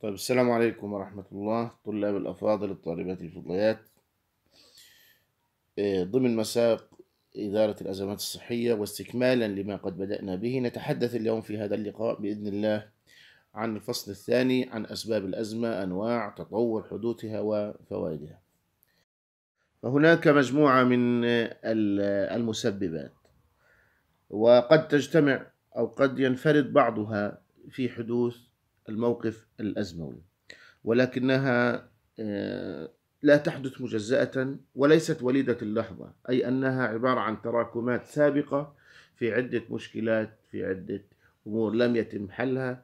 طيب السلام عليكم ورحمة الله طلاب الأفاضل الطالبات الفضليات آه، ضمن مساق إدارة الأزمات الصحية واستكمالا لما قد بدأنا به نتحدث اليوم في هذا اللقاء بإذن الله عن الفصل الثاني عن أسباب الأزمة أنواع تطور حدوثها وفوائدها فهناك مجموعة من آه، المسببات وقد تجتمع أو قد ينفرد بعضها في حدوث الموقف الأزموي ولكنها آه، لا تحدث مجزأة وليست وليدة اللحظة أي أنها عبارة عن تراكمات سابقة في عدة مشكلات في عدة أمور لم يتم حلها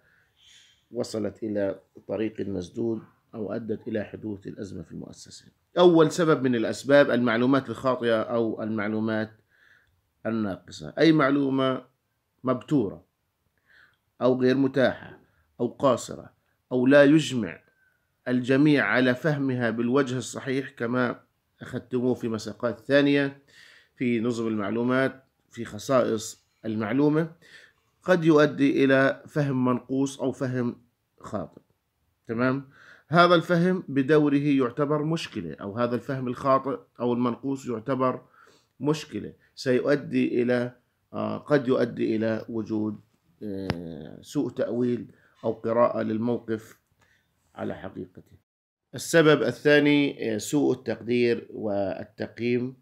وصلت إلى طريق مسدود أو أدت إلى حدوث الأزمة في المؤسسة أول سبب من الأسباب المعلومات الخاطئة أو المعلومات الناقصة أي معلومة مبتورة أو غير متاحة أو قاصرة أو لا يجمع الجميع على فهمها بالوجه الصحيح كما أخذتموه في مساقات ثانية في نظم المعلومات في خصائص المعلومة قد يؤدي إلى فهم منقوص أو فهم خاطئ تمام هذا الفهم بدوره يعتبر مشكلة أو هذا الفهم الخاطئ أو المنقوص يعتبر مشكلة سيؤدي إلى آه، قد يؤدي إلى وجود آه، سوء تأويل أو قراءة للموقف على حقيقته السبب الثاني آه، سوء التقدير والتقييم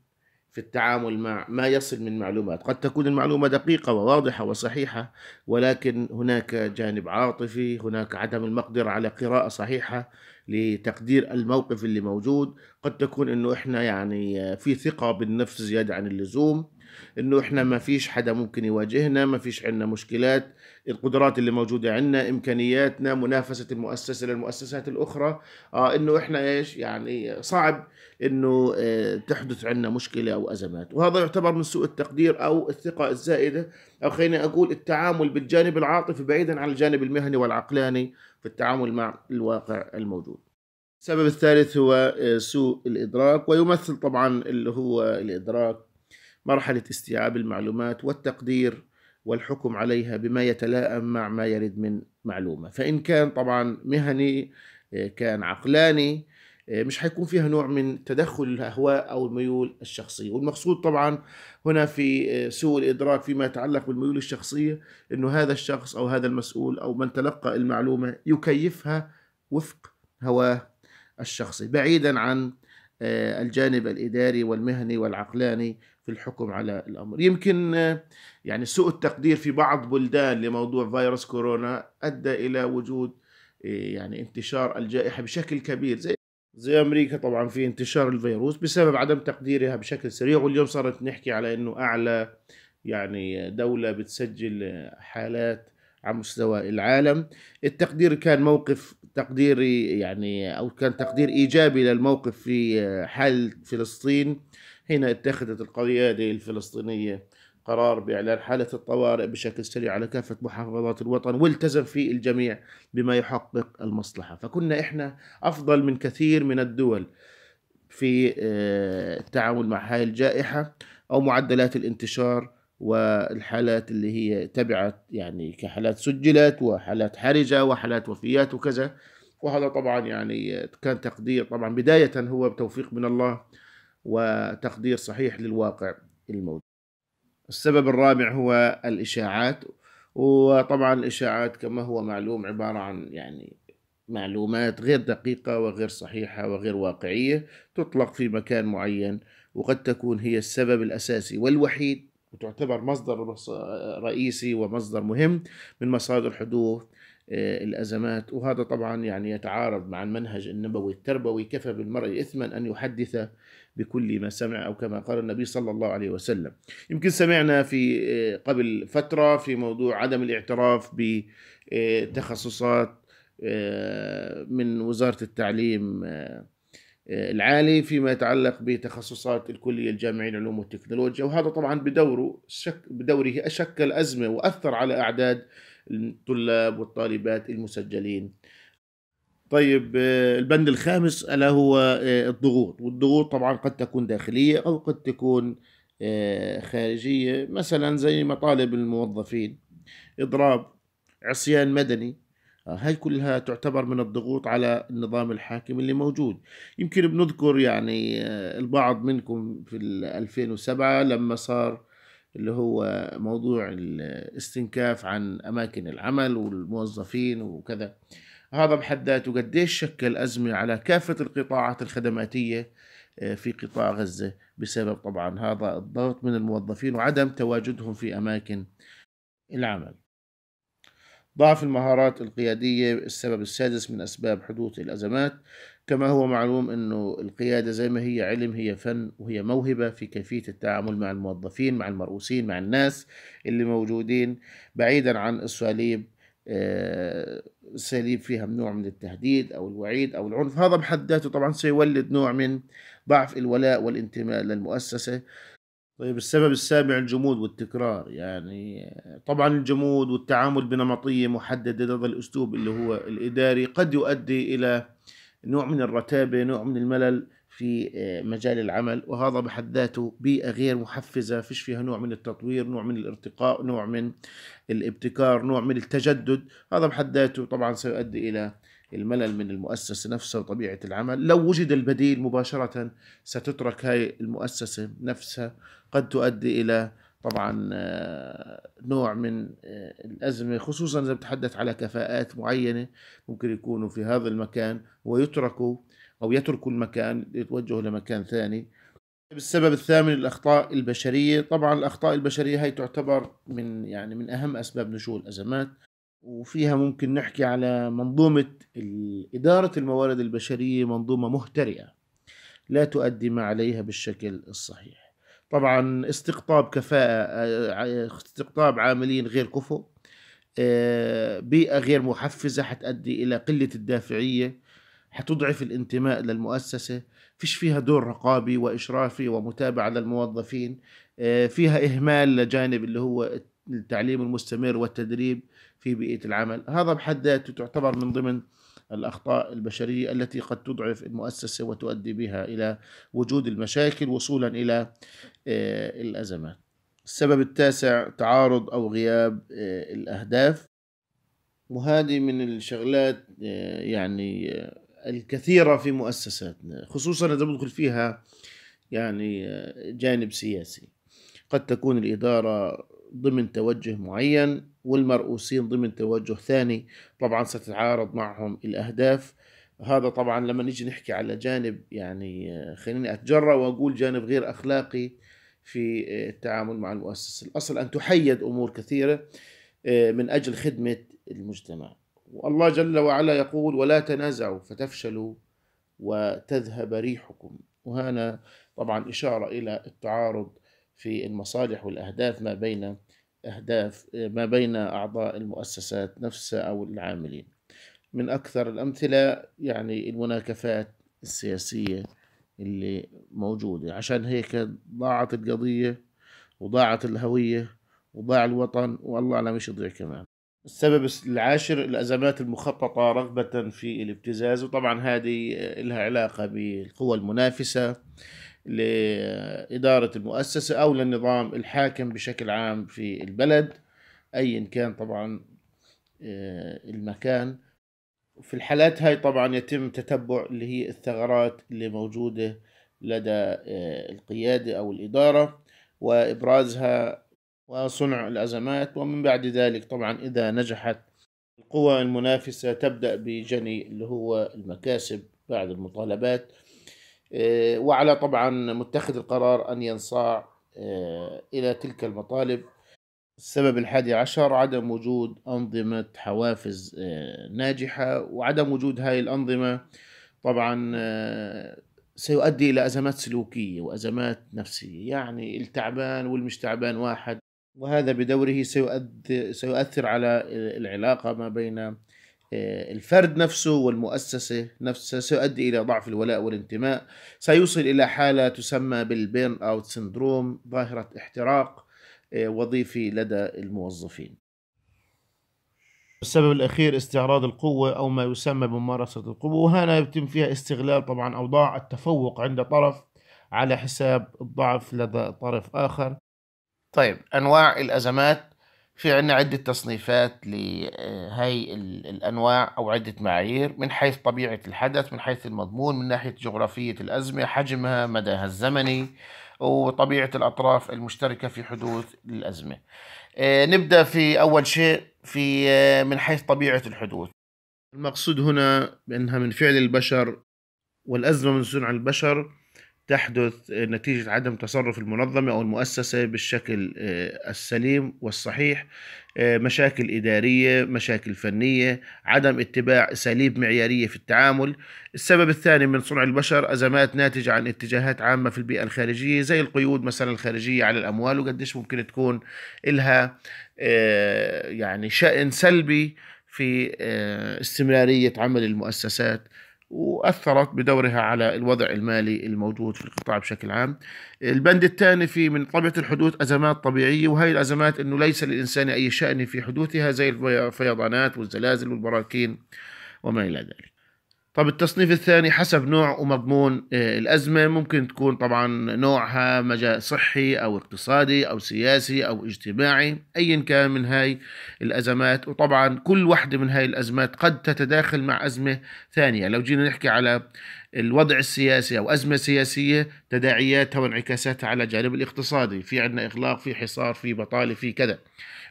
في التعامل مع ما يصل من معلومات قد تكون المعلومة دقيقة وواضحة وصحيحة ولكن هناك جانب عاطفي هناك عدم المقدرة على قراءة صحيحة لتقدير الموقف اللي موجود قد تكون انه احنا يعني آه، في ثقة بالنفس زيادة عن اللزوم انه احنا ما فيش حدا ممكن يواجهنا ما فيش عندنا مشكلات القدرات اللي موجوده عندنا امكانياتنا منافسه المؤسسه للمؤسسات الاخرى آه انه احنا ايش يعني صعب انه آه تحدث عندنا مشكله او ازمات وهذا يعتبر من سوء التقدير او الثقه الزائده او خليني اقول التعامل بالجانب العاطفي بعيدا عن الجانب المهني والعقلاني في التعامل مع الواقع الموجود السبب الثالث هو آه، سوء الإدراك ويمثل طبعا اللي هو الإدراك مرحلة استيعاب المعلومات والتقدير والحكم عليها بما يتلائم مع ما يرد من معلومة فإن كان طبعا مهني آه، كان عقلاني آه، مش حيكون فيها نوع من تدخل الأهواء أو الميول الشخصية والمقصود طبعا هنا في آه، سوء الإدراك فيما يتعلق بالميول الشخصية أنه هذا الشخص أو هذا المسؤول أو من تلقى المعلومة يكيفها وفق هواه الشخصي بعيدا عن آه، الجانب الإداري والمهني والعقلاني في الحكم على الأمر يمكن آه، يعني سوء التقدير في بعض بلدان لموضوع فيروس كورونا أدى إلى وجود آه، يعني انتشار الجائحة بشكل كبير زي زي امريكا طبعا في انتشار الفيروس بسبب عدم تقديرها بشكل سريع واليوم صارت نحكي على انه اعلى يعني دوله بتسجل حالات على مستوى العالم التقدير كان موقف تقديري يعني أو كان تقدير إيجابي للموقف في آه، حال فلسطين هنا اتخذت القضية الفلسطينية قرار بإعلان حالة الطوارئ بشكل سريع على كافة محافظات الوطن والتزم فيه الجميع بما يحقق المصلحة فكنا إحنا أفضل من كثير من الدول في آه، التعامل مع هاي الجائحة أو معدلات الانتشار والحالات اللي هي تبعت يعني كحالات سجلت وحالات حرجة وحالات وفيات وكذا وهذا طبعا يعني كان تقدير طبعا بداية هو بتوفيق من الله وتقدير صحيح للواقع الموجود السبب الرابع هو الإشاعات وطبعا الإشاعات كما هو معلوم عبارة عن يعني معلومات غير دقيقة وغير صحيحة وغير واقعية تطلق في مكان معين وقد تكون هي السبب الأساسي والوحيد وتعتبر مصدر رئيسي ومصدر مهم من مصادر حدوث آه، الأزمات وهذا طبعا يعني يتعارض مع المنهج النبوي التربوي كفى بالمرء إثما أن يحدث بكل ما سمع أو كما قال النبي صلى الله عليه وسلم يمكن سمعنا في آه، قبل فترة في موضوع عدم الاعتراف بتخصصات آه، من وزارة التعليم العالي فيما يتعلق بتخصصات الكليه الجامعيه للعلوم والتكنولوجيا وهذا طبعا بدوره شك بدوره شكل ازمه واثر على اعداد الطلاب والطالبات المسجلين. طيب آه، البند الخامس الا هو آه، الضغوط والضغوط طبعا قد تكون داخليه او قد تكون آه، خارجيه مثلا زي مطالب الموظفين اضراب عصيان مدني آه، هاي كلها تعتبر من الضغوط على النظام الحاكم اللي موجود يمكن بنذكر يعني آه، البعض منكم في 2007 لما صار اللي هو موضوع الاستنكاف عن أماكن العمل والموظفين وكذا هذا بحد ذاته قديش شكل أزمة على كافة القطاعات الخدماتية آه، في قطاع غزة بسبب طبعا هذا الضغط من الموظفين وعدم تواجدهم في أماكن العمل ضعف المهارات القيادية السبب السادس من أسباب حدوث الأزمات كما هو معلوم أنه القيادة زي ما هي علم هي فن وهي موهبة في كيفية التعامل مع الموظفين مع المرؤوسين مع الناس اللي موجودين بعيدا عن أساليب أساليب آه، فيها نوع من التهديد أو الوعيد أو العنف هذا بحد ذاته طبعا سيولد نوع من ضعف الولاء والانتماء للمؤسسة طيب السبب السابع الجمود والتكرار يعني طبعا الجمود والتعامل بنمطية محددة لدى الأسلوب اللي هو الإداري قد يؤدي إلى نوع من الرتابة نوع من الملل في آه، مجال العمل وهذا بحد ذاته بيئة غير محفزة فيش فيها نوع من التطوير نوع من الارتقاء نوع من الابتكار نوع من التجدد هذا بحد ذاته طبعا سيؤدي إلى الملل من المؤسسة نفسها وطبيعة العمل لو وجد البديل مباشرة ستترك هاي المؤسسة نفسها قد تؤدي إلى طبعا آه، نوع من آه، الأزمة خصوصا إذا بتحدث على كفاءات معينة ممكن يكونوا في هذا المكان ويتركوا أو يتركوا المكان يتوجهوا لمكان ثاني السبب الثامن الأخطاء البشرية طبعا الأخطاء البشرية هي تعتبر من يعني من أهم أسباب نشوء الأزمات وفيها ممكن نحكي على منظومة إدارة الموارد البشرية منظومة مهترئة لا تؤدي ما عليها بالشكل الصحيح طبعا استقطاب كفاءة آه، استقطاب عاملين غير كفؤ آه، بيئة غير محفزة حتؤدي إلى قلة الدافعية حتضعف الانتماء للمؤسسة فيش فيها دور رقابي وإشرافي ومتابعة للموظفين آه، فيها إهمال لجانب اللي هو التعليم المستمر والتدريب في بيئة العمل هذا بحد ذاته تعتبر من ضمن الأخطاء البشرية التي قد تضعف المؤسسة وتؤدي بها إلى وجود المشاكل وصولا إلى آه، الأزمات السبب التاسع تعارض أو غياب آه، الأهداف وهذه من الشغلات آه، يعني الكثيرة في مؤسساتنا خصوصا إذا بدخل فيها يعني جانب سياسي قد تكون الإدارة ضمن توجه معين والمرؤوسين ضمن توجه ثاني طبعا ستتعارض معهم الأهداف هذا طبعا لما نيجي نحكي على جانب يعني آه، خليني أتجرأ وأقول جانب غير أخلاقي في آه، التعامل مع المؤسسة الأصل أن تحيد أمور كثيرة آه، من أجل خدمة المجتمع والله جل وعلا يقول ولا تنازعوا فتفشلوا وتذهب ريحكم وهنا طبعا إشارة إلى التعارض في المصالح والأهداف ما بين أهداف آه، ما بين أعضاء المؤسسات نفسها أو العاملين من أكثر الأمثلة يعني المناكفات السياسية اللي موجودة عشان هيك ضاعت القضية وضاعت الهوية وضاع الوطن والله على مش يضيع كمان السبب العاشر الأزمات المخططة رغبة في الابتزاز وطبعا هذه آه، لها علاقة بالقوى المنافسة لإدارة المؤسسة أو للنظام الحاكم بشكل عام في البلد أيا كان طبعا آه، المكان في الحالات هاي طبعا يتم تتبع اللي هي الثغرات اللي موجودة لدى آه، القيادة أو الإدارة وإبرازها وصنع الأزمات ومن بعد ذلك طبعا إذا نجحت القوى المنافسة تبدأ بجني اللي هو المكاسب بعد المطالبات آه، وعلى طبعا متخذ القرار أن ينصاع آه، إلى تلك المطالب السبب الحادي عشر عدم وجود أنظمة حوافز آه، ناجحة وعدم وجود هاي الأنظمة طبعا سيؤدي إلى أزمات سلوكية وأزمات نفسية يعني التعبان والمش تعبان واحد وهذا بدوره سيؤثر على العلاقة ما بين آه، الفرد نفسه والمؤسسة نفسها سيؤدي إلى ضعف الولاء والانتماء سيوصل إلى حالة تسمى بالبيرن أوت سندروم ظاهرة احتراق آه، وظيفي لدى الموظفين السبب الأخير استعراض القوة أو ما يسمى بممارسة القوة وهنا يتم فيها استغلال طبعا أوضاع التفوق عند طرف على حساب الضعف لدى طرف آخر طيب أنواع الأزمات في عنا عدة تصنيفات لهي الأنواع أو عدة معايير من حيث طبيعة الحدث من حيث المضمون من ناحية جغرافية الأزمة حجمها مداها الزمني وطبيعة الأطراف المشتركة في حدوث الأزمة آه، نبدأ في أول شيء في آه، من حيث طبيعة الحدوث المقصود هنا بأنها من فعل البشر والأزمة من صنع البشر تحدث نتيجة عدم تصرف المنظمة أو المؤسسة بالشكل آه، السليم والصحيح آه، مشاكل إدارية مشاكل فنية عدم اتباع أساليب معيارية في التعامل السبب الثاني من صنع البشر أزمات ناتجة عن اتجاهات عامة في البيئة الخارجية زي القيود مثلا الخارجية على الأموال وقديش ممكن تكون إلها آه، يعني شأن سلبي في استمرارية عمل المؤسسات وأثرت بدورها على الوضع المالي الموجود في القطاع بشكل عام البند الثاني في من طبيعة الحدوث أزمات طبيعية وهي الأزمات أنه ليس للإنسان أي شأن في حدوثها زي الفيضانات والزلازل والبراكين وما إلى ذلك طب التصنيف الثاني حسب نوع ومضمون آه، الأزمة ممكن تكون طبعا نوعها مجال صحي أو اقتصادي أو سياسي أو اجتماعي أيا كان من هاي الأزمات وطبعا كل واحدة من هاي الأزمات قد تتداخل مع أزمة ثانية لو جينا نحكي على الوضع السياسي أو أزمة سياسية تداعياتها وانعكاساتها على الجانب الاقتصادي في عندنا إغلاق في حصار في بطالة في كذا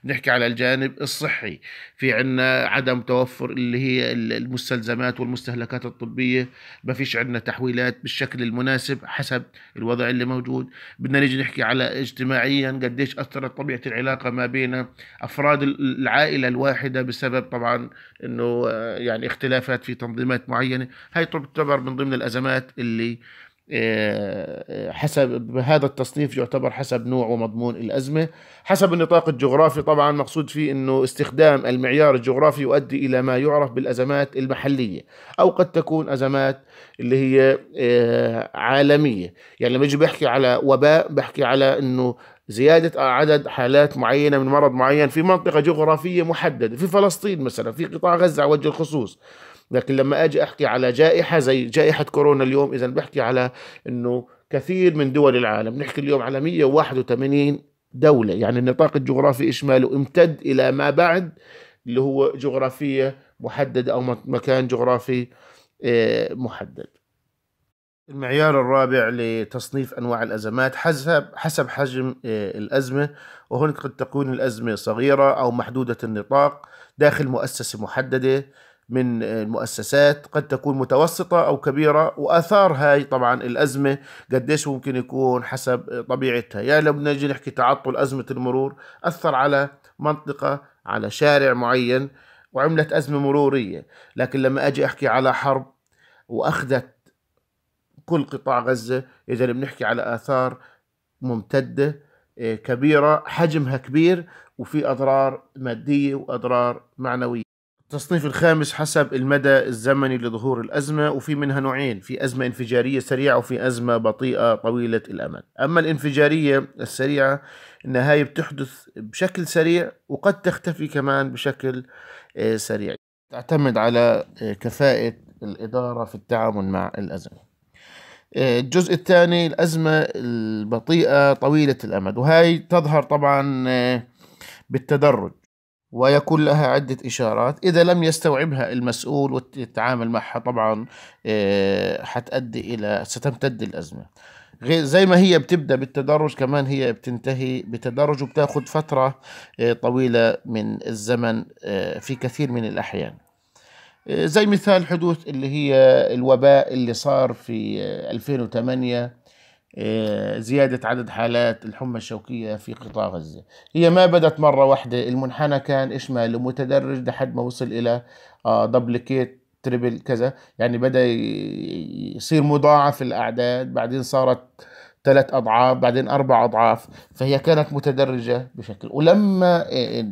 بنحكي على الجانب الصحي في عندنا عدم توفر اللي هي المستلزمات والمستهلكات الطبية ما فيش عندنا تحويلات بالشكل المناسب حسب الوضع اللي موجود بدنا نيجي نحكي على اجتماعيا قديش أثرت طبيعة العلاقة ما بين أفراد العائلة الواحدة بسبب طبعا أنه آه، يعني اختلافات في تنظيمات معينة هاي تعتبر من ضمن الأزمات اللي آه، حسب هذا التصنيف يعتبر حسب نوع ومضمون الأزمة حسب النطاق الجغرافي طبعا مقصود فيه أنه استخدام المعيار الجغرافي يؤدي إلى ما يعرف بالأزمات المحلية أو قد تكون أزمات اللي هي آه، عالمية يعني لما يجي بحكي على وباء بحكي على أنه زيادة عدد حالات معينة من مرض معين في منطقة جغرافية محددة في فلسطين مثلا في قطاع غزة على وجه الخصوص لكن لما اجي احكي على جائحه زي جائحه كورونا اليوم اذا بحكي على انه كثير من دول العالم نحكي اليوم على 181 دوله يعني النطاق الجغرافي اشماله امتد الى ما بعد اللي هو جغرافيه محدده او مكان جغرافي آه، محدد المعيار الرابع لتصنيف انواع الازمات حسب حسب حجم آه، الازمه وهنا قد تكون الازمه صغيره او محدوده النطاق داخل مؤسسه محدده من المؤسسات قد تكون متوسطة أو كبيرة وآثار هاي طبعا الأزمة قديش ممكن يكون حسب طبيعتها يعني لو بدنا نجي نحكي تعطل أزمة المرور أثر على منطقة على شارع معين وعملت أزمة مرورية لكن لما أجي أحكي على حرب وأخذت كل قطاع غزة إذا بنحكي على آثار ممتدة إيه، كبيرة حجمها كبير وفي أضرار مادية وأضرار معنوية التصنيف الخامس حسب المدى الزمني لظهور الأزمة وفي منها نوعين في أزمة انفجارية سريعة وفي أزمة بطيئة طويلة الأمد أما الانفجارية السريعة إنها هاي بتحدث بشكل سريع وقد تختفي كمان بشكل آه، سريع تعتمد على آه، كفاءة الإدارة في التعامل مع الأزمة آه، الجزء الثاني الأزمة البطيئة طويلة الأمد وهي تظهر طبعا بالتدرج ويكون لها عدة إشارات إذا لم يستوعبها المسؤول والتعامل معها طبعا آه، حتأدي إلى ستمتد الأزمة زي ما هي بتبدا بالتدرج كمان هي بتنتهي بتدرج وبتاخد فتره آه، طويله من الزمن آه، في كثير من الاحيان زي مثال حدوث اللي هي الوباء اللي صار في 2008 آه، زيادة عدد حالات الحمى الشوكية في قطاع غزة هي ما بدت مرة واحدة المنحنى كان إشمالي متدرج لحد ما وصل إلى آه، دبليكيت تريبل كذا يعني بدأ يصير مضاعف الأعداد بعدين صارت ثلاث أضعاف بعدين أربع أضعاف فهي كانت متدرجة بشكل ولما آه،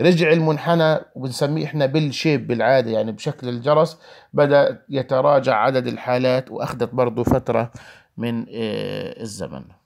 رجع المنحنى وبنسميه إحنا بالشيب بالعادة يعني بشكل الجرس بدأ يتراجع عدد الحالات وأخذت برضه فترة من آه، الزمن